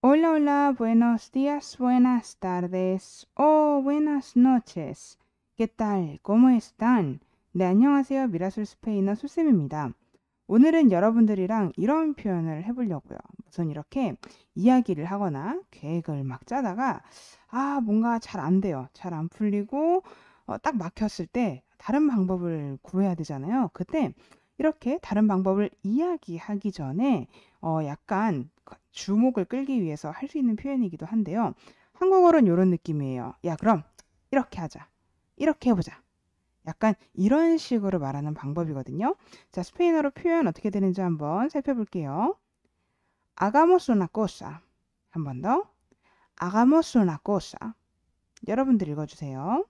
Hola, hola, buenos días, buenas tardes o oh, buenas noches. ¿Qué tal? ¿Cómo están? 네, 안녕하세요. 미라솔 스페인어 술쌤입니다. 오늘은 여러분들이랑 이런 표현을 해보려고요. 우선 이렇게 이야기를 하거나 계획을 막 짜다가 아, 뭔가 잘 안 돼요. 잘 안 풀리고 어, 딱 막혔을 때 다른 방법을 구해야 되잖아요. 그때 이렇게 다른 방법을 이야기하기 전에 어, 약간 주목을 끌기 위해서 할 수 있는 표현이기도 한데요. 한국어로는 이런 느낌이에요. 야, 그럼 이렇게 하자. 이렇게 해보자. 약간 이런 식으로 말하는 방법이거든요. 자, 스페인어로 표현 어떻게 되는지 한번 살펴볼게요. Hagamos una cosa. 한번 더. Hagamos una cosa. 여러분들 읽어주세요.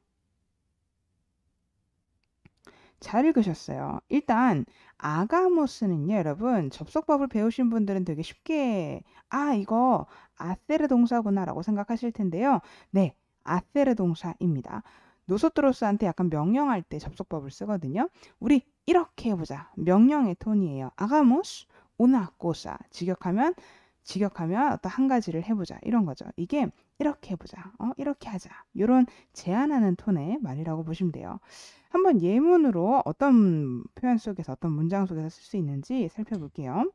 잘 읽으셨어요. 일단 아가모스는요, 여러분 접속법을 배우신 분들은 되게 쉽게 아 이거 아세르 동사구나라고 생각하실 텐데요. 네, 아세르 동사입니다. 노소트로스한테 약간 명령할 때 접속법을 쓰거든요. 우리 이렇게 해보자. 명령의 톤이에요. 아가모스 오나 꼬사 직역하면 직역하면 어떤 한 가지를 해보자 이런 거죠. 이게 이렇게 해보자, 어, 이렇게 하자 이런 제안하는 톤의 말이라고 보시면 돼요. 한번 예문으로 어떤 표현 속에서 어떤 문장 속에서 쓸 수 있는지 살펴볼게요.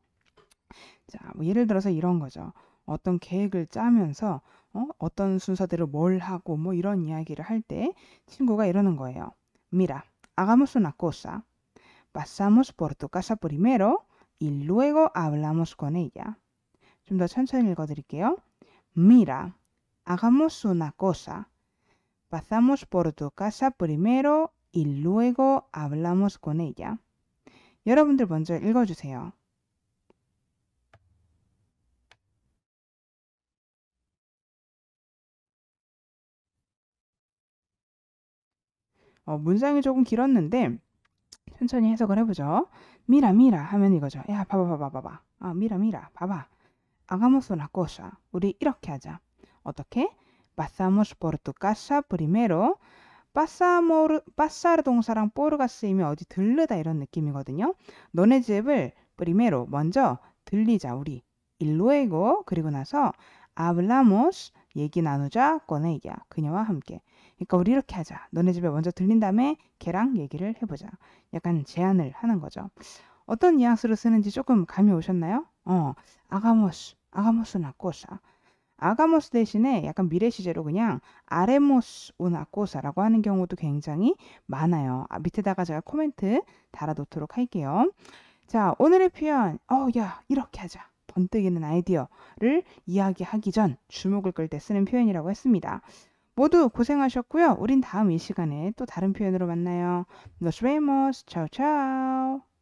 자, 뭐 예를 들어서 이런 거죠. 어떤 계획을 짜면서 어, 어떤 순서대로 뭘 하고 뭐 이런 이야기를 할 때 친구가 이러는 거예요. Mira, hagamos una cosa. Pasamos por tu casa primero y luego hablamos con ella. 좀더 천천히 읽어드릴게요. Mira, hagamos una cosa. Pasamos por tu casa primero y luego hablamos con ella. 여러분들 먼저 읽어주세요. 어, 문장이 조금 길었는데 천천히 해석을 해보죠. 미라 미라 하면 이거죠. 야 봐봐 봐봐 봐봐. 아 미라 미라 봐봐. hagamos una cosa. 우리 이렇게 하자. 어떻게? Pasamos por tu casa primero. pasar, pasar 동사랑 por가 쓰이면 어디 들르다 이런 느낌이거든요. 너네 집을 primero 먼저 들리자 우리. y luego 그리고 나서 hablamos 얘기 나누자 꺼내 얘기야 그녀와 함께 그러니까 우리 이렇게 하자 너네 집에 먼저 들린 다음에 걔랑 얘기를 해보자 약간 제안을 하는 거죠 어떤 뉘앙스로 쓰는지 조금 감이 오셨나요? 어, 아가모스, 아가모스나 꼬사. 아가모스 대신에 약간 미래 시제로 그냥 아레모스 우나 꼬사라고 하는 경우도 굉장히 많아요. 아, 밑에다가 제가 코멘트 달아놓도록 할게요. 자, 오늘의 표현, 어, 야, 이렇게 하자. 번뜩이는 아이디어를 이야기하기 전 주목을 끌 때 쓰는 표현이라고 했습니다. 모두 고생하셨고요. 우린 다음 이 시간에 또 다른 표현으로 만나요. Nos vemos. Ciao, ciao.